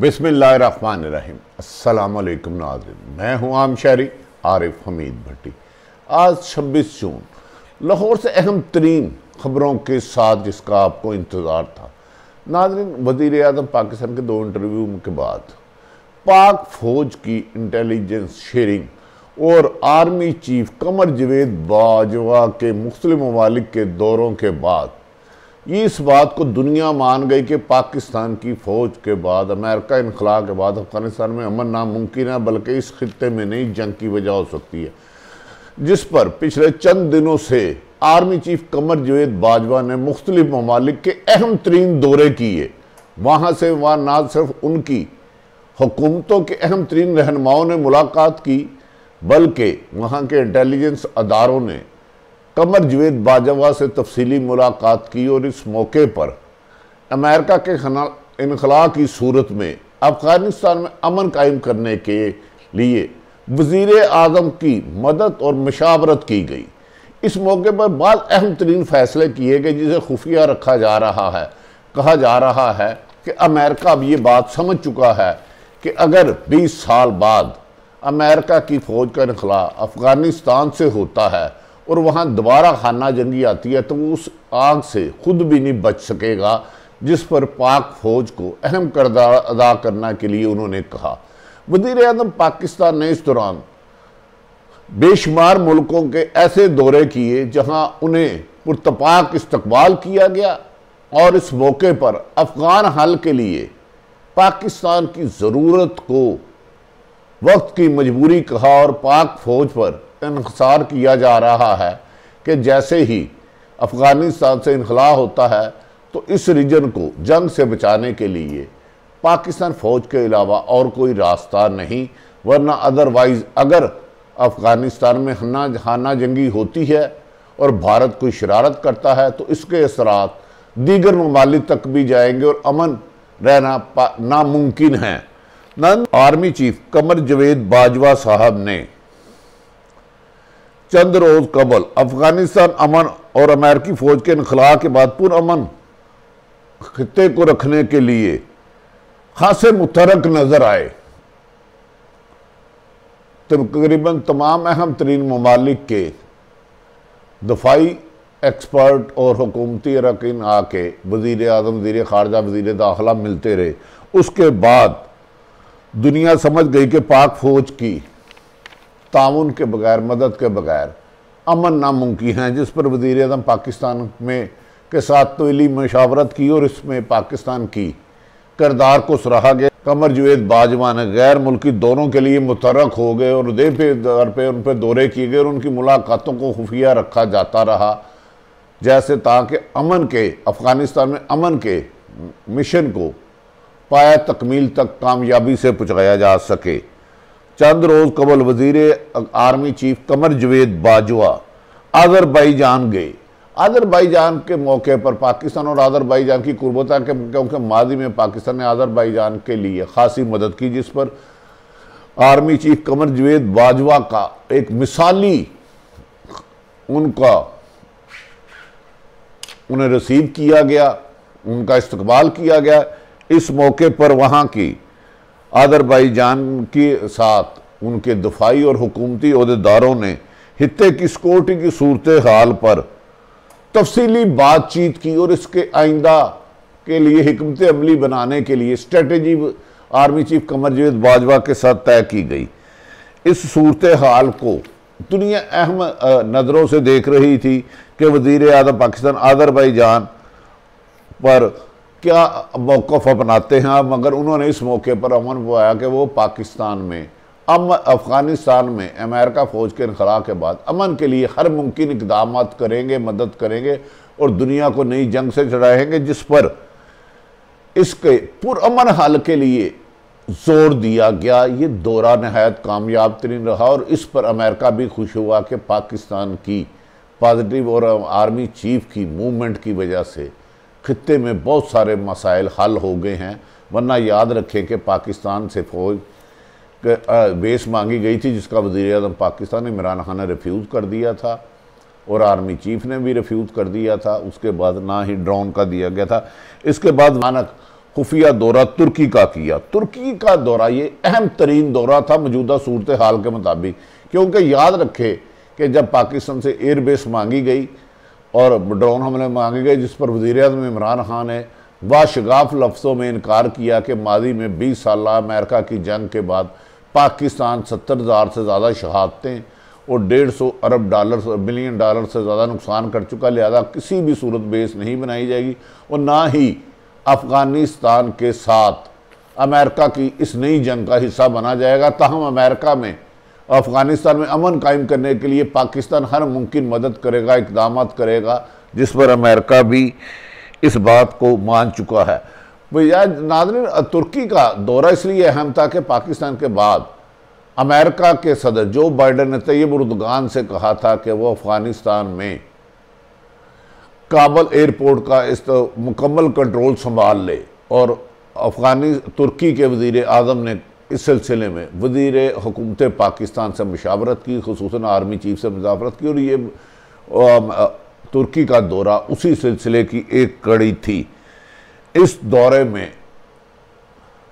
बिसमीम् अल्लाम नाजिम मैं हूँ आम शहरी आरिफ हमीद भट्टी आज छब्बीस जून लाहौर से अहम तरीन खबरों के साथ जिसका आपको इंतज़ार था नाजरन वज़ी अजम पाकिस्तान के दो इंटरव्यू के बाद पाक फ़ौज की इंटेलिजेंस शेयरिंग और आर्मी चीफ कमर जवेद बाजवा के मुख्तु ममालिक के दौरों के बाद ये इस बात को दुनिया मान गई कि पाकिस्तान की फ़ौज के बाद अमेरिका इनखला के बाद अफगानिस्तान में अमन नामुमकिन है बल्कि इस खत्े में नहीं जंग की वजह हो सकती है जिस पर पिछले चंद दिनों से आर्मी चीफ कमर जवेद बाजवा ने मुख्तलिफ ममालिक के अहम तरीन दौरे किए वहाँ से वहाँ ना सिर्फ उनकी हुकूमतों के अहम तरीन रहनुमाओं ने मुलाकात की बल्कि वहाँ के इंटेलिजेंस अदारों ने कमर जवेद बाजवा से तफसीली मुलाकात की और इस मौके पर अमेरिका के इनखला की सूरत में अफगानिस्तान में अमन कायम करने के लिए वज़ी अजम की मदद और मशावरत की गई इस मौके पर बाल अहम तरीन फैसले किए गए जिसे खुफिया रखा जा रहा है कहा जा रहा है कि अमेरिका अब ये बात समझ चुका है कि अगर 20 साल बाद अमेरिका की फ़ौज का इनखला अफ़गानिस्तान से होता है और वहाँ दोबारा खाना जंगी आती है तो वो उस आग से खुद भी नहीं बच सकेगा जिस पर पाक फौज को अहम करदार अदा करने के लिए उन्होंने कहा वजीर अजम पाकिस्तान ने इस दौरान बेशुमार मुल्कों के ऐसे दौरे किए जहाँ उन्हें पुरतपाक इस्तकबाल किया गया और इस मौके पर अफगान हल के लिए पाकिस्तान की ज़रूरत को वक्त की मजबूरी कहा और पाक फौज पर इनसार किया जा रहा है कि जैसे ही अफ़गानिस्तान से इनखला होता है तो इस रीजन को जंग से बचाने के लिए पाकिस्तान फ़ौज के अलावा और कोई रास्ता नहीं वरना अदरवाइज़ अगर अफ़गानिस्तान में हना हाना जंगी होती है और भारत कोई शरारत करता है तो इसके असरा दीगर ममालिक तक भी जाएंगे और अमन रहना नामुमकिन है नंद आर्मी चीफ कमर जवेद बाजवा साहब ने चंद रोज़ कबल अफगानिस्तान अमन और अमेरिकी फ़ौज के इनखला के बाद पुरमन खत्े को रखने के लिए खासे मुतरक नज़र आए तकरीबन तमाम अहम तरीन ममालिक के दफाई एक्सपर्ट और हुकूमती अरकिन आके वज़ी अजम वज़ी ख़ारजा वजीर दाखिला मिलते रहे उसके बाद दुनिया समझ गई कि पाक फ़ौज की ताउन के बगैर मदद के बगैर अमन नामुमकिन है जिस पर वजीर अजम पाकिस्तान में के साथ तोली मशावरत की और इसमें पाकिस्तान की करदार को सराहा गया कमर जुवेद ने गैर मुल्की दौरों के लिए मुतरक हो गए और दे पे दर पे उन पर दौरे किए गए और उनकी मुलाकातों को खुफिया रखा जाता रहा जैसे ताकि अमन के अफ़गानिस्तान में अमन के मिशन को पाया तकमील तक कामयाबी से पहुँचाया जा सके चंद रोज़ कबल वजीर आर्मी चीफ कमर जवेद बाजवा जान गए जान के मौके पर पाकिस्तान और जान की कुर्बता के क्योंकि माजी में पाकिस्तान ने जान के लिए खासी मदद की जिस पर आर्मी चीफ कमर जवेद बाजवा का एक मिसाली उनका उन्हें रिसीव किया गया उनका इस्तकबाल किया गया इस मौके पर वहाँ की आदरबाईजान के साथ उनके दफाई और हुकूमती अहदेदारों ने हिते की सिक्योरिटी की सूरत हाल पर तफसीली बातचीत की और इसके आइंदा के लिए हमत अमली बनाने के लिए strategy army chief Qamar Javed Bajwa के साथ तय की गई इस सूरत हाल को दुनिया अहम नज़रों से देख रही थी कि वज़ी अजम पाकिस्तान जान पर क्या मौक़ अपनाते हैं मगर उन्होंने इस मौके पर अमन बुआया कि वो पाकिस्तान में अम अफ़गानिस्तान में अमेरिका फ़ौज के इनखला के बाद अमन के लिए हर मुमकिन इकदाम करेंगे मदद करेंगे और दुनिया को नई जंग से चढ़ाएंगे जिस पर इसके पुरमन हल के लिए जोर दिया गया ये दौरा नहायत कामयाब तरीन रहा और इस पर अमेरिका भी खुश हुआ कि पाकिस्तान की पॉजिटिव और आर्मी चीफ की मूवमेंट की वजह से ख़त्े में बहुत सारे मसाइल हल हो गए हैं वरना याद रखें कि पाकिस्तान से फौज बेस मांगी गई थी जिसका वजीर अजम पाकिस्तान ने इमरान खान ने रिफ्यूज़ कर दिया था और आर्मी चीफ ने भी रिफ्यूज़ कर दिया था उसके बाद ना ही ड्रोन का दिया गया था इसके बाद मानक खुफिया दौरा तुर्की का किया तुर्की का दौरा ये अहम तरीन दौरा था मौजूदा सूरत हाल के मुताबिक क्योंकि याद रखे कि जब पाकिस्तान से एयरबेस मांगी गई और ड्रोन हमले मांगे गए जिस पर वज़ी अजम इमरान खान ने बाशगाफ लफ्ज़ों में इनकार किया कि माजी में बीस साल अमेरिका की जंग के बाद पाकिस्तान सत्तर हज़ार से ज़्यादा शहादतें और डेढ़ सौ अरब डॉलर बिलियन डॉलर से ज़्यादा नुकसान कर चुका लिहाजा किसी भी सूरत बेस नहीं बनाई जाएगी और ना ही अफ़गानिस्तान के साथ अमेरिका की इस नई जंग का हिस्सा बना जाएगा तहम अमेरिका में अफगानिस्तान में अमन कायम करने के लिए पाकिस्तान हर मुमकिन मदद करेगा इकदाम करेगा जिस पर अमेरिका भी इस बात को मान चुका है भैया तो नादर तुर्की का दौरा इसलिए अहम था कि पाकिस्तान के बाद अमेरिका के सदर जो बाइडन ने तैयब उर्दगान से कहा था कि वो अफ़गानिस्तान में काबल एयरपोर्ट का इस तो मुकम्मल कंट्रोल संभाल ले और अफगानी तुर्की के वजीर अजम ने इस सिलसिले में वजीर हुकूमत पाकिस्तान से मशावरत की खसूस आर्मी चीफ से मुजावरत की और ये तुर्की का दौरा उसी सिलसिले की एक कड़ी थी इस दौरे में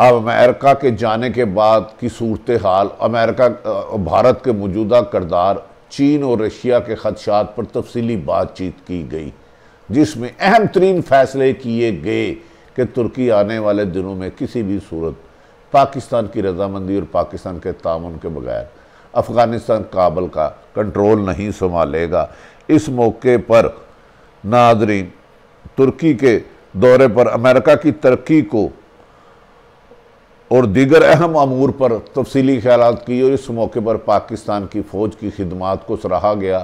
अब अमेरिका के जाने के बाद की सूरत हाल अमेरिका भारत के मौजूदा करदार चीन और रशिया के खदशात पर तफसली बातचीत की गई जिसमें अहम तरीन फैसले किए गए कि तुर्की आने वाले दिनों में किसी भी सूरत पाकिस्तान की रजामंदी और पाकिस्तान के तामन के बगैर अफ़गानिस्तान काबल का कंट्रोल नहीं संभालेगा इस मौके पर नाजरीन तुर्की के दौरे पर अमेरिका की तरक्की को और दीगर अहम अमूर पर तफसीली ख्याल की और इस मौके पर पाकिस्तान की फ़ौज की खिदमत को सराहा गया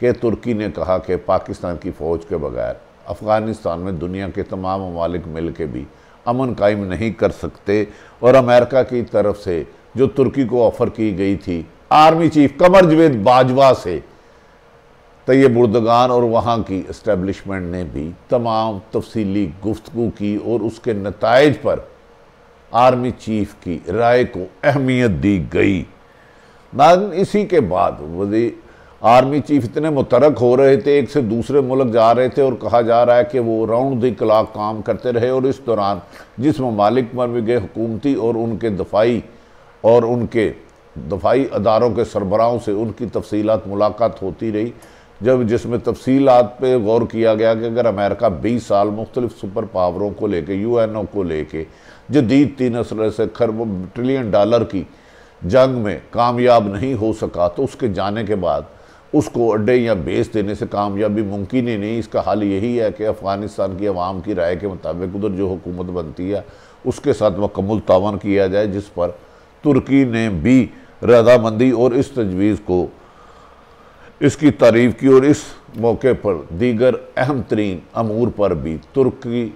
कि तुर्की ने कहा कि पाकिस्तान की फ़ौज के बगैर अफ़गानिस्तान में दुनिया के तमाम ममालिक मिल के भी अमन कायम नहीं कर सकते और अमेरिका की तरफ से जो तुर्की को ऑफर की गई थी आर्मी चीफ कमर जवेद बाजवा से तैयब बुर्दगान और वहाँ की इस्टेब्लिशमेंट ने भी तमाम तफसीली गुफ्तु की और उसके नतज पर आर्मी चीफ की राय को अहमियत दी गई इसी के बाद वजी आर्मी चीफ इतने मुतरक हो रहे थे एक से दूसरे मुल्क जा रहे थे और कहा जा रहा है कि वो राउंड द क्लाक काम करते रहे और इस दौरान जिस ममालिक पर भी गए हुकूमती और उनके दफाई और उनके दफाई अदारों के सरबराहों से उनकी तफसी मुलाकात होती रही जब जिसमें तफसीलात पर गौर किया गया कि अगर अमेरिका बीस साल मुख्तलिफ सुपर पावरों को लेकर यू एन ओ को लेके जदीद तीन असर से खरब ट्रिलियन डॉलर की जंग में कामयाब नहीं हो सका तो उसके जाने के बाद उसको अड्डे या बेस देने से कामयाबी मुमकिन ही नहीं इसका हल यही है कि अफ़गानिस्तान की आवाम की राय के मुताबिक उधर जो हुकूमत बनती है उसके साथ मकमल तावन किया जाए जिस पर तुर्की ने भी रजामंदी और इस तजवीज़ को इसकी तारीफ की और इस मौके पर दीगर अहम तरीन अमूर पर भी तुर्की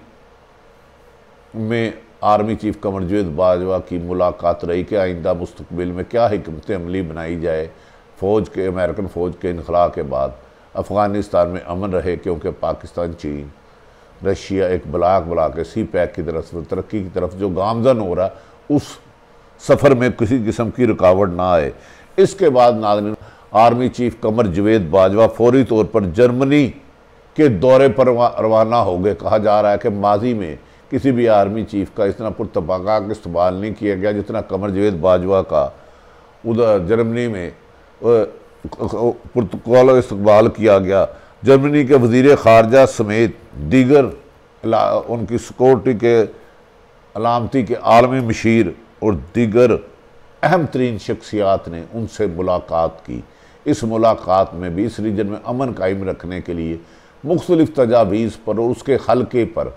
में आर्मी चीफ कमर जुवेद बाजवा की मुलाकात रही कि आइंदा मुस्तबिल में क्या हमत अमली बनाई जाए फ़ौज के अमेरिकन फ़ौज के इनखला के बाद अफ़गानिस्तान में अमन रहे क्योंकि पाकिस्तान चीन रशिया एक ब्लाक बना के सी पैक की तरफ तरक्की की तरफ जो गामजन हो रहा उस सफ़र में किसी किस्म की रुकावट ना आए इसके बाद नाजन आर्मी चीफ कमर जवेद बाजवा फौरी तौर पर जर्मनी के दौरे पर रवाना हो गए कहा जा रहा है कि माजी में किसी भी आर्मी चीफ का इतना पुरतबाका इस्तेमाल नहीं किया गया जितना कमर जवेद बाजवा का उधर जर्मनी में प्रोटोकॉल इस्तबाल किया गया जर्मनी के वजीर खारजा समेत दीगर उनकी सिक्योरिटी के अलामती के आलमी मशीर और दीगर अहम तरीन शख्सियात ने उनसे मुलाकात की इस मुलाकात में भी इस रीजन में अमन कायम रखने के लिए मुख्तलिफ तजावीज़ पर और उसके हल्के पर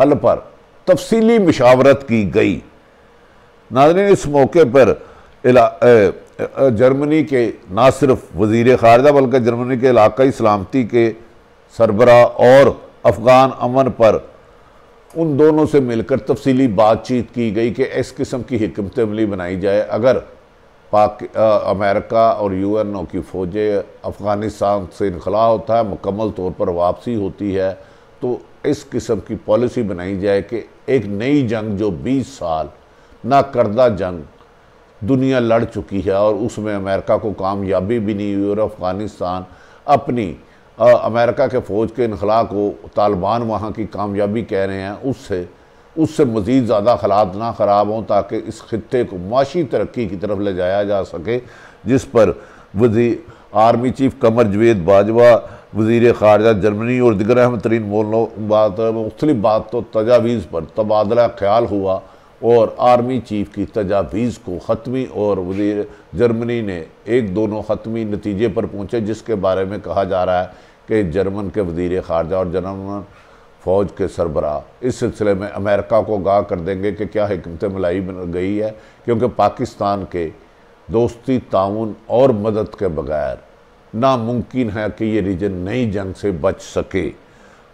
हल पर तफसीली मशावरत की गई नाजन इस मौके पर जर्मनी के ना सिर्फ वजीर ख़ारजा बल्कि जर्मनी के इलाकई सलामती के सरबरा और अफ़गान अमन पर उन दोनों से मिलकर तफसीली बातचीत की गई कि इस किस्म की हमत अमली बनाई जाए अगर पाक अमेरिका और यू एन ओ की फ़ौजें अफ़गानिस्तान से इनखला होता है मुकम्मल तौर पर वापसी होती है तो इस किस्म की पॉलिसी बनाई जाए कि एक नई जंग जो बीस साल ना करदा जंग दुनिया लड़ चुकी है और उसमें अमेरिका को कामयाबी भी नहीं हुई और अफ़गानिस्तान अपनी आ, अमेरिका के फ़ौज के इनखला को तालिबान वहाँ की कामयाबी कह रहे हैं उससे उससे मज़ीद ज़्यादा हालात ना ख़राब हों ताकि इस खत्े को माशी तरक्की की तरफ ले जाया जा सके जिस पर वजी आर्मी चीफ कमर जवेद बाजवा वजीर खारजा जर्मनी और दिगर अहम तरीन मोल बात मुख्तलिफ बात तो तजावीज़ पर तबादला ख्याल हुआ और आर्मी चीफ की तजावीज़ को ख़त्मी और वजीर जर्मनी ने एक दोनों ख़त्मी नतीजे पर पहुँचे जिसके बारे में कहा जा रहा है कि जर्मन के वजीर खारजा और जर्मन फ़ौज के सरबरा इस सिलसिले में अमेरिका को गाह कर देंगे कि क्या हमत मिलाई गई है क्योंकि पाकिस्तान के दोस्ती ताउन और मदद के बगैर नामुमकिन है कि ये रीजन नई जंग से बच सके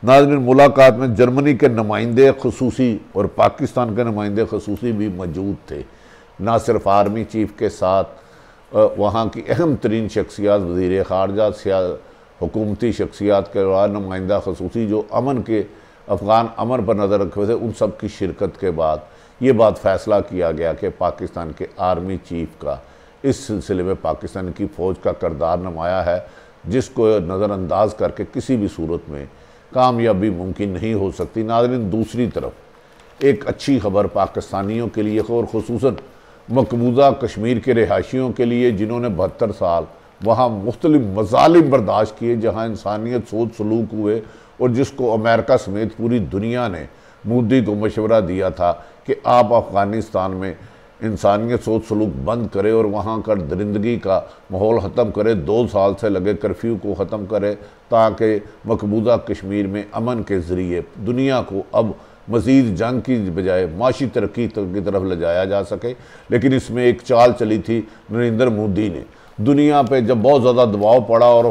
नाजमिन मुलाकात में जर्मनी के नुमाइंदे खसूसी और पाकिस्तान के नुमाइंदे खसूसी भी मौजूद थे ना सिर्फ आर्मी चीफ के साथ वहाँ की अहम तरीन शख्सियात वजीर खारजा हुकूमती शख्सियात के अलावा नुमाइंदा खसूसी जो अमन के अफगान अमन पर नज़र रखे हुए थे उन सब की शिरकत के बाद ये बात फ़ैसला किया गया कि पाकिस्तान के आर्मी चीफ का इस सिलसिले में पाकिस्तान की फ़ौज का करदार नमाया है जिसको नज़रअंदाज करके किसी भी सूरत में कामयाबी मुमकिन नहीं हो सकती नाजरीन दूसरी तरफ एक अच्छी खबर पाकिस्तानियों के लिए और खसूस मकबूजा कश्मीर के रिहाशियों के लिए जिन्होंने बहत्तर साल वहाँ मुख्तलिफ मजालिम बर्दाश्त किए जहाँ इंसानियत सोच सलूक हुए और जिसको अमेरिका समेत पूरी दुनिया ने मोदी को मशवरा दिया था कि आप अफ़गानिस्तान में इंसानियत सोच सलूक बंद करे और वहाँ का दरिंदगी का माहौल ख़त्म करे दो साल से लगे कर्फ्यू को ख़त्म करे ताकि मकबूजा कश्मीर में अमन के ज़रिए दुनिया को अब मज़ीद जंग की बजाय माशी तरक्की की तरफ ले जाया जा सके लेकिन इसमें एक चाल चली थी नरेंद्र मोदी ने दुनिया पर जब बहुत ज़्यादा दबाव पड़ा और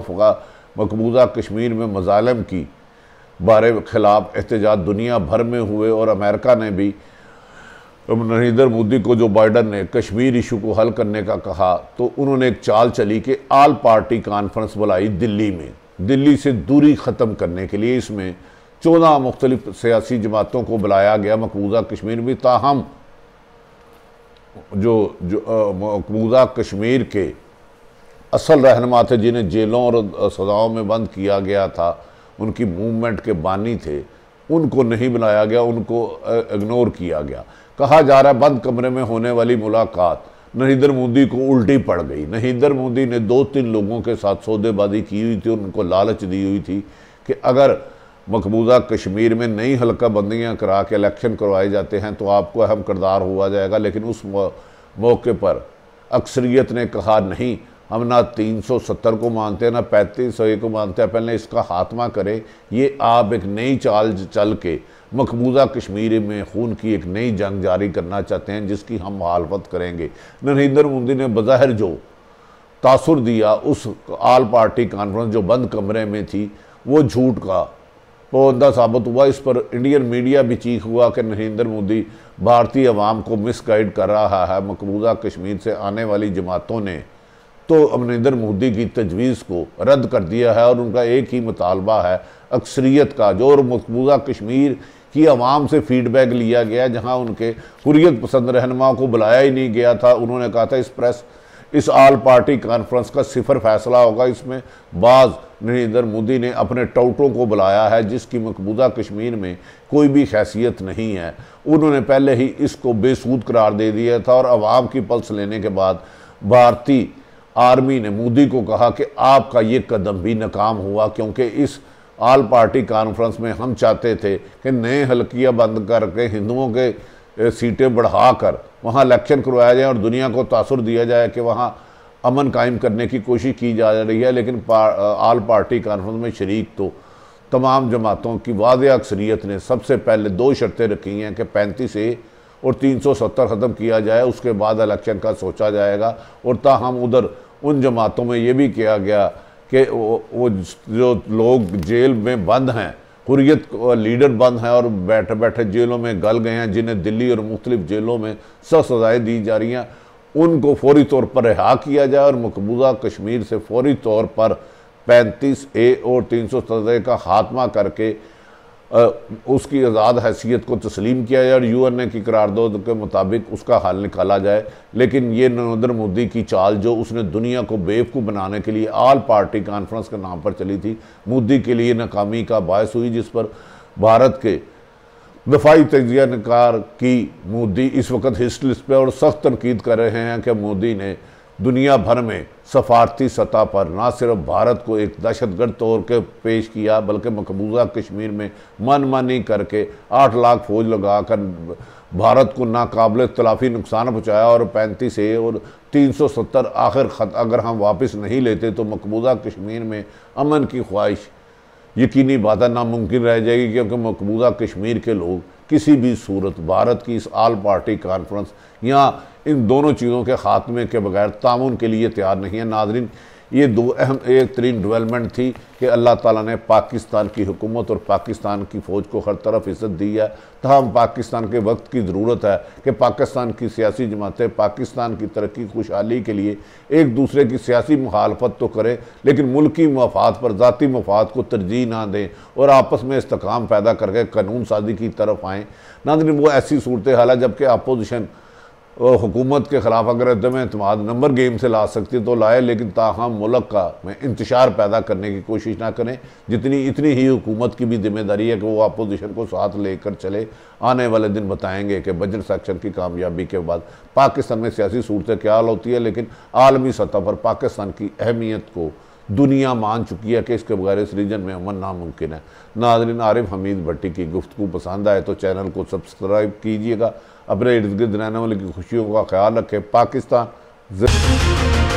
मकबूजा कश्मीर में मजालम की बारे खिलाफ एहतजाज दुनिया भर में हुए और अमेरिका ने भी नरेंद्र मोदी को जो बाइडन ने कश्मीर इशू को हल करने का कहा तो उन्होंने एक चाल चली कि आल पार्टी कॉन्फ्रेंस बुलाई दिल्ली में दिल्ली से दूरी ख़त्म करने के लिए इसमें चौदह मुख्तलिफ सियासी जमातों को बुलाया गया मकबूजा कश्मीर में ताहम जो जो मकबूजा कश्मीर के असल रहनमा थे जिन्हें जेलों और सजाओं में बंद किया गया था उनकी मूवमेंट के बानी थे उनको नहीं बुलाया गया उनको इग्नोर किया गया कहा जा रहा है बंद कमरे में होने वाली मुलाकात नरेंद्र मोदी को उल्टी पड़ गई नरेंद्र मोदी ने दो तीन लोगों के साथ सौदेबाजी की हुई थी उनको लालच दी हुई थी कि अगर मकबूजा कश्मीर में नई हल्का बंदियाँ करा के इलेक्शन करवाए जाते हैं तो आपको अहम करदार हुआ जाएगा लेकिन उस मौके पर अक्सरियत ने कहा नहीं हम ना 370 को मानते हैं ना पैंतीस सौ को मानते हैं पहले इसका खात्मा करें ये आप एक नई चाल चल के मकबूजा कश्मीर में खून की एक नई जंग जारी करना चाहते हैं जिसकी हम मुखालफत करेंगे नरेंद्र मोदी ने बज़ाहिर जो तासर दिया उस आल पार्टी कॉन्फ्रेंस जो बंद कमरे में थी वो झूठ का पौधा साबित हुआ इस पर इंडियन मीडिया भी चीख हुआ कि नरेंद्र मोदी भारतीय अवाम को मिसगाइड कर रहा है मकबूजा कश्मीर से आने वाली जमातों ने तो अमरिंदर मोदी की तजवीज़ को रद्द कर दिया है और उनका एक ही मुतालबा है अक्सरियत का जो और मकबूजा कश्मीर कि आवाम से फीडबैक लिया गया जहां उनके हुरियत पसंद रहनुमा को बुलाया ही नहीं गया था उन्होंने कहा था इस प्रेस इस आल पार्टी कॉन्फ्रेंस का सिफर फैसला होगा इसमें बाज नरेंद्र मोदी ने अपने टोटों को बुलाया है जिसकी मकबूदा कश्मीर में कोई भी हैसियत नहीं है उन्होंने पहले ही इसको बेसूद करार दे दिया था और आवाम की पल्स लेने के बाद भारतीय आर्मी ने मोदी को कहा कि आपका ये कदम भी नाकाम हुआ क्योंकि इस आल पार्टी कॉन्फ्रेंस में हम चाहते थे कि नए हल्किया बंद करके हिंदुओं के सीटें बढ़ा कर वहाँ इलेक्शन करवाया जाए और दुनिया को तासर दिया जाए कि वहाँ अमन कायम करने की कोशिश की जा रही है लेकिन पा आल पार्टी कॉन्फ्रेंस में शरीक तो तमाम जमातों की वाज अक्सरीत ने सबसे पहले दो शर्तें रखी हैं कि पैंतीस ए और तीन सौ सत्तर ख़त्म किया जाए उसके बाद इलेक्शन का सोचा जाएगा और ताहम उधर उन जमातों में ये भी किया गया कि वो, जो लोग जेल में बंद हैं हुरियत लीडर बंद हैं और बैठे बैठे जेलों में गल गए हैं जिन्हें दिल्ली और मुख्तलिफ जेलों में सख्त सजाएँ दी जा रही हैं उनको फौरी तौर पर रिहा किया जाए और मकबूजा कश्मीर से फौरी तौर पर पैंतीस ए और तीन सौ का खात्मा करके उसकी आज़ाद हैसियत को तस्लीम किया जाए और यू एन ए की करारदाद के मुताबिक उसका हल निकाला जाए लेकिन ये नरेंद्र मोदी की चाल जो उसने दुनिया को बेवकूफ़ बनाने के लिए आल पार्टी कॉन्फ्रेंस के नाम पर चली थी मोदी के लिए नाकामी का बायस हुई जिस पर भारत के दफाई तजिया नकार की मोदी इस वक्त हिस्ट लिस्ट पर और सख्त तनकीद कर रहे हैं कि मोदी ने दुनिया भर में सफारती सतह पर ना सिर्फ भारत को एक दहशतगर्द तौर के पेश किया बल्कि मकबूजा कश्मीर में मनमानी करके आठ लाख फौज लगाकर भारत को नाकबिल तलाफी नुकसान पहुँचाया और पैंतीस ए और तीन सौ सत्तर आखिर खत अगर हम वापस नहीं लेते तो मकबूजा कश्मीर में अमन की ख्वाहिश यकीनी बात नामुमकिन रह जाएगी क्योंकि मकबूजा कश्मीर के लोग किसी भी सूरत भारत की इस आल पार्टी कॉन्फ्रेंस या इन दोनों चीज़ों के ख़ात्मे के बगैर ताउन के लिए तैयार नहीं है नाजरन ये दो अहम एक तरीन डेवलपमेंट थी कि अल्लाह ताला ने पाकिस्तान की हुकूमत और पाकिस्तान की फ़ौज को हर तरफ इज्जत दी है तहम पाकिस्तान के वक्त की ज़रूरत है कि पाकिस्तान की सियासी जमातें पाकिस्तान की तरक्की खुशहाली के लिए एक दूसरे की सियासी मुखालफत तो करें लेकिन मुल्की मफाद पर ज़ाती मफाद को तरजीह ना दें और आपस में इसकाम पैदा करके कानून साजी की तरफ आएँ ना वो ऐसी सूरत हाल है जबकि अपोजिशन हुकूमत के ख़िलाफ़ अगर तुम्हें तो तुम्हारा नंबर गेम से ला सकती तो लाए लेकिन ताहम मुलक का में इंतज़ार पैदा करने की कोशिश ना करें जितनी इतनी ही हुकूमत की भी जिम्मेदारी है कि वो अपोजिशन को साथ लेकर चले आने वाले दिन बताएंगे कि बजट सेक्शन की कामयाबी के बाद पाकिस्तान में सियासी सूरत क्या होती है लेकिन आलमी सतह पर पाकिस्तान की अहमियत को दुनिया मान चुकी है कि इसके बगैर इस रीजन में अमन नामुमकिन है नाजरीन आरिफ हमीद भट्टी की गुफ्तु पसंद आए तो चैनल को सब्सक्राइब कीजिएगा अपने इर्द गिर्द रहने वाले की खुशियों का ख्याल रखें पाकिस्तान